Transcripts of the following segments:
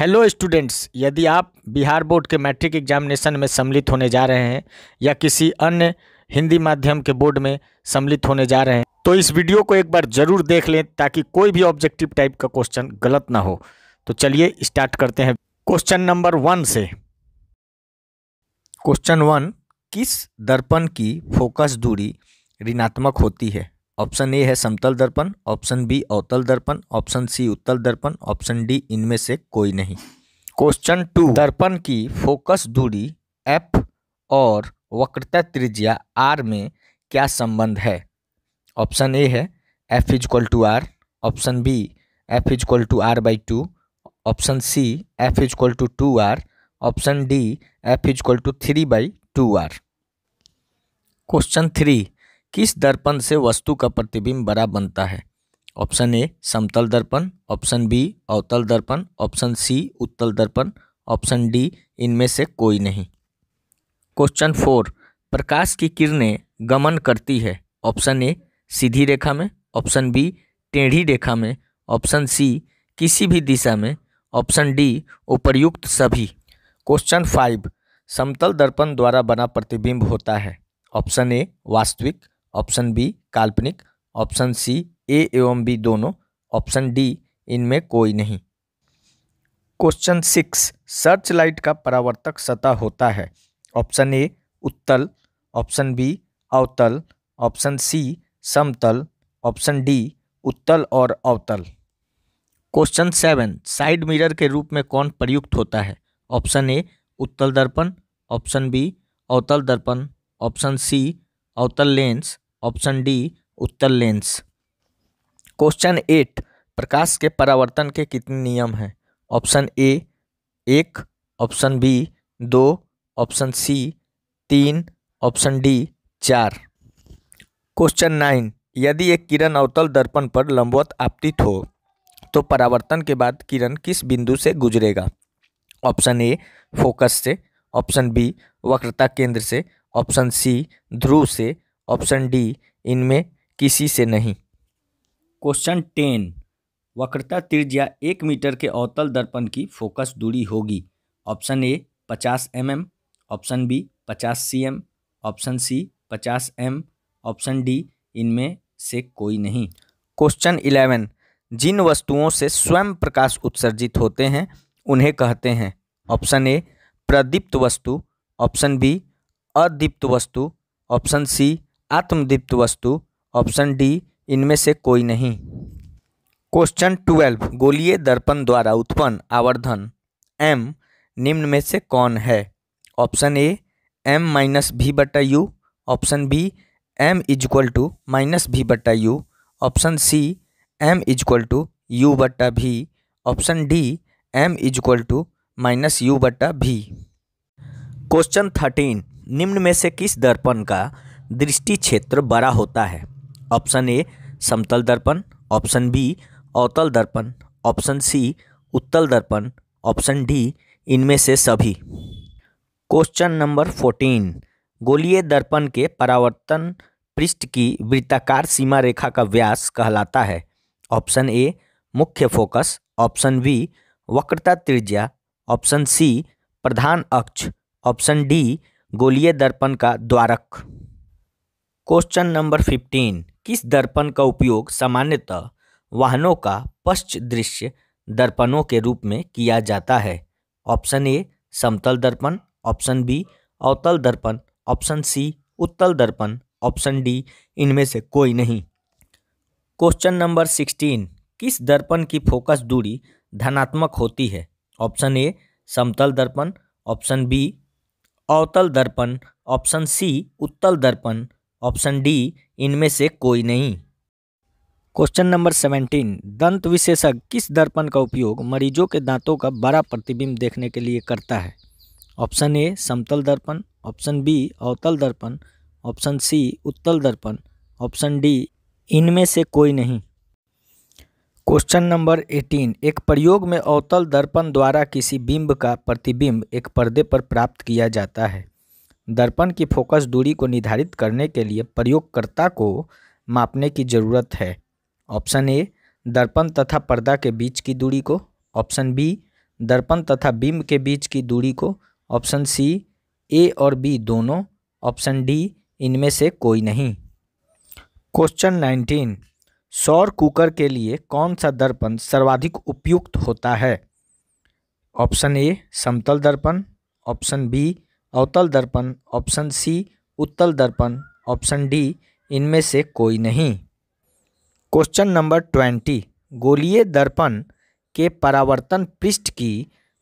hello students यदि आप Bihar board के मैट्रिक एग्जामिनेशन में सम्मिलित होने जा रहे हैं या किसी अन्य हिंदी माध्यम के बोर्ड में सम्मिलित होने जा रहे हैं तो इस वीडियो को एक बार ज़रूर देख लें ताकि कोई भी ऑब्जेक्टिव टाइप का क्वेश्चन गलत ना हो तो चलिए स्टार्ट करते हैं क्वेश्चन नंबर वन से क्वेश्चन वन किस दर्पण की फोकस दूरी ऋणात्मक होती है ऑप्शन ए है समतल दर्पण ऑप्शन बी अवतल दर्पण ऑप्शन सी उत्तल दर्पण ऑप्शन डी इनमें से कोई नहीं क्वेश्चन टू दर्पण की फोकस दूरी एफ और वक्रता त्रिज्या आर में क्या संबंध है ऑप्शन ए है F is equal to R option B F is equal to R by two option C F is equal to two R option D F is equal to three by two R question three किस दर्पण से वस्तु का प्रतिबिंब बड़ा बनता है ऑप्शन ए समतल दर्पण ऑप्शन बी अवतल दर्पण ऑप्शन सी उत्तल दर्पण ऑप्शन डी इनमें से कोई नहीं क्वेश्चन फोर प्रकाश की किरणें गमन करती है ऑप्शन ए सीधी रेखा में ऑप्शन बी टेढ़ी रेखा में ऑप्शन सी किसी भी दिशा में ऑप्शन डी उपर्युक्त सभी क्वेश्चन फाइव समतल दर्पण द्वारा बना प्रतिबिंब होता है ऑप्शन ए वास्तविक ऑप्शन बी काल्पनिक ऑप्शन सी ए एवं बी दोनों ऑप्शन डी इनमें कोई नहीं क्वेश्चन सिक्स सर्च लाइट का परावर्तक सतह होता है ऑप्शन ए उत्तल ऑप्शन बी अवतल ऑप्शन सी समतल ऑप्शन डी उत्तल और अवतल क्वेश्चन सेवन साइड मिरर के रूप में कौन प्रयुक्त होता है ऑप्शन ए उत्तल दर्पण ऑप्शन बी अवतल दर्पण ऑप्शन सी अवतल लेंस ऑप्शन डी उत्तर लेंस क्वेश्चन एट प्रकाश के परावर्तन के कितने नियम हैं ऑप्शन ए एक ऑप्शन बी दो ऑप्शन सी तीन ऑप्शन डी चार क्वेश्चन नाइन यदि एक किरण अवतल दर्पण पर लंबवत आपतित हो तो परावर्तन के बाद किरण किस बिंदु से गुजरेगा ऑप्शन ए फोकस से ऑप्शन बी वक्रता केंद्र से ऑप्शन सी ध्रुव से ऑप्शन डी इनमें किसी से नहीं क्वेश्चन टेन वक्रता त्रिज्या एक मीटर के अवतल दर्पण की फोकस दूरी होगी ऑप्शन ए पचास एम एम ऑप्शन बी पचास सी एम ऑप्शन सी पचास एम ऑप्शन डी इनमें से कोई नहीं क्वेश्चन इलेवन जिन वस्तुओं से स्वयं प्रकाश उत्सर्जित होते हैं उन्हें कहते हैं ऑप्शन ए प्रदीप्त वस्तु ऑप्शन बी अदीप्त वस्तु ऑप्शन सी आत्मदीप्त वस्तु ऑप्शन डी इनमें से कोई नहीं क्वेश्चन ट्वेल्व गोलीय दर्पण द्वारा उत्पन्न आवर्धन एम निम्न में से कौन है option A M minus V बटा U option B M is equal to minus V बटा U option C M is equal to U बटा V option D M is equal to minus U बटा भी क्वेश्चन थर्टीन निम्न में से किस दर्पण का दृष्टि क्षेत्र बड़ा होता है ऑप्शन ए समतल दर्पण ऑप्शन बी अवतल दर्पण ऑप्शन सी उत्तल दर्पण ऑप्शन डी इनमें से सभी क्वेश्चन नंबर फोर्टीन गोलीय दर्पण के परावर्तन पृष्ठ की वृत्ताकार सीमा रेखा का व्यास कहलाता है ऑप्शन ए मुख्य फोकस ऑप्शन बी वक्रता त्रिज्या ऑप्शन सी प्रधान अक्ष ऑप्शन डी गोलीय दर्पण का द्वारक क्वेश्चन नंबर फिफ्टीन किस दर्पण का उपयोग सामान्यतः वाहनों का पश्च दृश्य दर्पणों के रूप में किया जाता है ऑप्शन ए समतल दर्पण ऑप्शन बी अवतल दर्पण ऑप्शन सी उत्तल दर्पण ऑप्शन डी इनमें से कोई नहीं क्वेश्चन नंबर सिक्सटीन किस दर्पण की फोकस दूरी धनात्मक होती है ऑप्शन ए समतल दर्पण ऑप्शन बी अवतल दर्पण ऑप्शन सी उत्तल दर्पण ऑप्शन डी इनमें से कोई नहीं क्वेश्चन नंबर सेवेंटीन दंत विशेषज्ञ किस दर्पण का उपयोग मरीजों के दांतों का बड़ा प्रतिबिंब देखने के लिए करता है ऑप्शन ए समतल दर्पण ऑप्शन बी अवतल दर्पण ऑप्शन सी उत्तल दर्पण ऑप्शन डी इनमें से कोई नहीं क्वेश्चन नंबर एटीन एक प्रयोग में अवतल दर्पण द्वारा किसी बिंब का प्रतिबिंब एक पर्दे पर प्राप्त किया जाता है दर्पण की फोकस दूरी को निर्धारित करने के लिए प्रयोगकर्ता को मापने की ज़रूरत है ऑप्शन ए दर्पण तथा पर्दा के बीच की दूरी को ऑप्शन बी दर्पण तथा बिंब के बीच की दूरी को ऑप्शन सी ए और बी दोनों ऑप्शन डी इनमें से कोई नहीं क्वेश्चन नाइनटीन सौर कुकर के लिए कौन सा दर्पण सर्वाधिक उपयुक्त होता है ऑप्शन ए समतल दर्पण ऑप्शन बी अवतल दर्पण ऑप्शन सी उत्तल दर्पण ऑप्शन डी इनमें से कोई नहीं क्वेश्चन नंबर ट्वेंटी गोलीय दर्पण के परावर्तन पृष्ठ की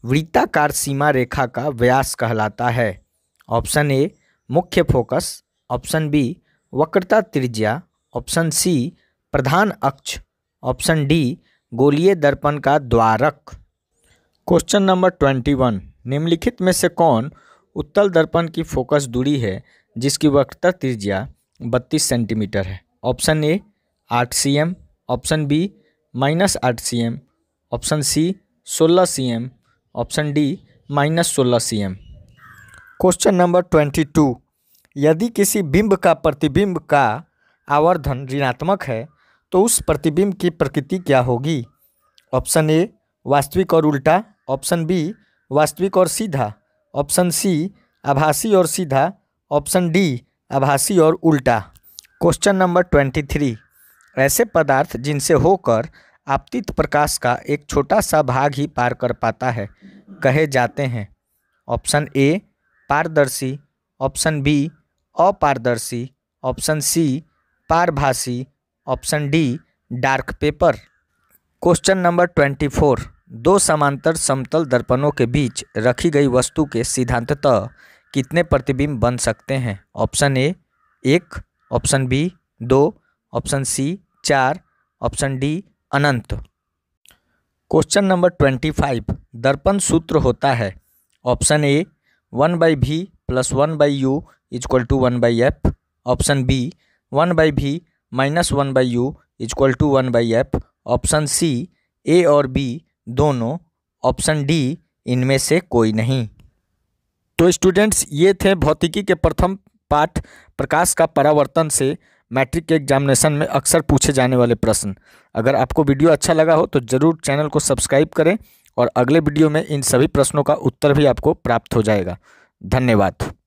वृत्ताकार सीमा रेखा का व्यास कहलाता है ऑप्शन ए मुख्य फोकस ऑप्शन बी वक्रता त्रिज्या ऑप्शन सी प्रधान अक्ष ऑप्शन डी गोलीय दर्पण का द्वारक क्वेश्चन नंबर ट्वेंटी वन निम्नलिखित में से कौन उत्तल दर्पण की फोकस दूरी है जिसकी वक्रता त्रिज्या बत्तीस सेंटीमीटर है ऑप्शन ए आठ C M option B minus आठ सी एम ऑप्शन सी सोलह C M option D minus सोलह C M question number twenty two यदि किसी बिंब का प्रतिबिंब का आवर्धन ऋणात्मक है तो उस प्रतिबिंब की प्रकृति क्या होगी ऑप्शन ए वास्तविक और उल्टा ऑप्शन बी वास्तविक और सीधा ऑप्शन सी आभासी और सीधा ऑप्शन डी आभासी और उल्टा क्वेश्चन नंबर ट्वेंटी थ्री ऐसे पदार्थ जिनसे होकर आपतित प्रकाश का एक छोटा सा भाग ही पार कर पाता है कहे जाते हैं ऑप्शन ए पारदर्शी ऑप्शन बी अपारदर्शी ऑप्शन सी पारभाषी option D dark paper question number twenty four दो समांतर समतल दर्पणों के बीच रखी गई वस्तु के सिद्धांततः कितने प्रतिबिंब बन सकते हैं ऑप्शन ए एक ऑप्शन बी दो ऑप्शन सी चार ऑप्शन डी अनंत क्वेश्चन नंबर ट्वेंटी फाइव दर्पण सूत्र होता है option A one by V plus one by U is equal to one by F option B one by V minus one by U is equal to one by F option C A और B दोनों option D इनमें से कोई नहीं तो students ये थे भौतिकी के प्रथम पाठ प्रकाश का परावर्तन से मैट्रिक के एग्जामिनेशन में अक्सर पूछे जाने वाले प्रश्न अगर आपको वीडियो अच्छा लगा हो तो ज़रूर चैनल को सब्सक्राइब करें और अगले वीडियो में इन सभी प्रश्नों का उत्तर भी आपको प्राप्त हो जाएगा धन्यवाद